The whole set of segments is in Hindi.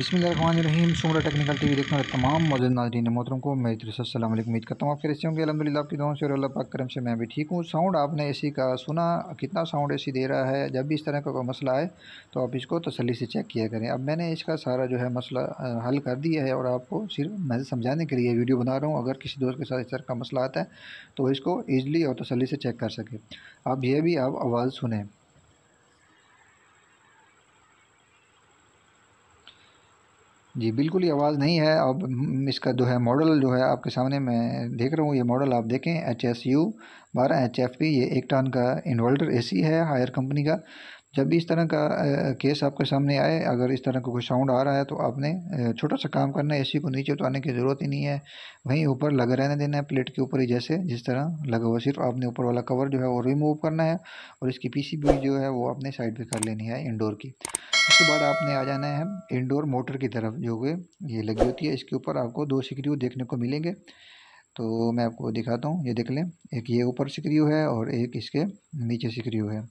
बिसमीम सुमरा टेक्निकल टीवी देखने वाले तमाम मौजूद नाजरीन मोहतरम को मेरी तरफ उम्मीद करता हूँ आप फिर होंगे अलहमदिल्ला आपकी दोनों से अल्लाह पाक करम से मैं भी ठीक हूँ साउंड आपने एसी का सुना कितना साउंड एसी दे रहा है जब भी इस तरह का कोई मसला आए तो आप इसको तसली से चेक किया करें अब मैंने इसका सारा जो है मसला हल कर दिया है और आपको सिर्फ मैं समझाने के लिए वीडियो बना रहा हूँ अगर किसी दोस्त के साथ इस तरह का मसला आता है तो इसको ईजिली और तसली से चेक कर सके अब यह भी आप आवाज़ सुने जी बिल्कुल ये आवाज़ नहीं है अब इसका जो है मॉडल जो है आपके सामने मैं देख रहा हूँ ये मॉडल आप देखें एच एस यू बारह एच एफ पी ये एक टन का इन्वर्टर ए सी है हायर कंपनी का जब भी इस तरह का केस आपके सामने आए अगर इस तरह का को कोई साउंड आ रहा है तो आपने छोटा सा काम करना है एसी को नीचे उतारने की ज़रूरत ही नहीं है वहीं ऊपर लगे रहने देना है प्लेट के ऊपर ही जैसे जिस तरह लगा हुआ सिर्फ आपने ऊपर वाला कवर जो है वो रिमूव करना है और इसकी पीसीबी जो है वो आपने साइड पर कर लेनी है इंडोर की उसके बाद आपने आ जाना है इंडोर मोटर की तरफ जो कि ये लगी होती है इसके ऊपर आपको दो सिक्रियो देखने को मिलेंगे तो मैं आपको दिखाता हूँ ये देख लें एक ये ऊपर सिक्रियो है और एक इसके नीचे सिक्रियो है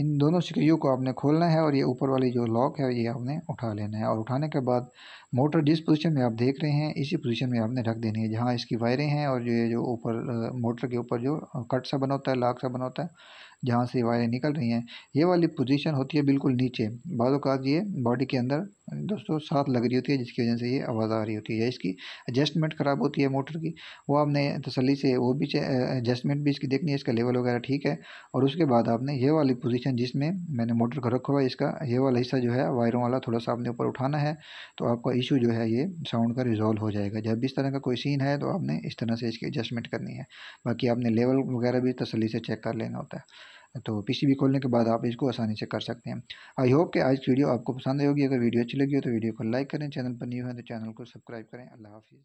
इन दोनों सिक्रियो को आपने खोलना है और ये ऊपर वाली जो लॉक है ये आपने उठा लेना है और उठाने के बाद मोटर जिस पोजिशन में आप देख रहे हैं इसी पोजिशन में आपने रख देनी है जहाँ इसकी वायरें हैं और ये जो ऊपर मोटर के ऊपर जो कट सा बना होता है लाख सा बना होता है जहाँ से वायरें निकल रही हैं ये वाली पोजीशन होती है बिल्कुल नीचे बाद ये बॉडी के अंदर दोस्तों साथ लग रही होती है जिसकी वजह से ये आवाज़ आ रही होती है इसकी एडजस्टमेंट ख़राब होती है मोटर की वो आपने तसली से वो भी एडजस्टमेंट भी इसकी देखनी है इसका लेवल वगैरह ठीक है और उसके बाद आपने ये वाली पोजीशन जिसमें मैंने मोटर का रखा हुआ है इसका ये वाला हिस्सा जो है वायरों वाला थोड़ा सा आपने ऊपर उठाना है तो आपका इशू जो है ये साउंड का रिजॉल्व हो जाएगा जब इस तरह का कोई सीन है तो आपने इस तरह से इसकी एडजस्टमेंट करनी है बाकी आपने लेवल वगैरह भी तसली से चेक कर लेना होता है तो पीसीबी खोलने के बाद आप इसको आसानी से कर सकते हैं आई होप कि आज की वीडियो आपको पसंद आई होगी अगर वीडियो अच्छी लगी हो तो वीडियो को लाइक करें चैनल पर न्यू है तो चैनल को सब्सक्राइब करें अल्लाह हाफिज़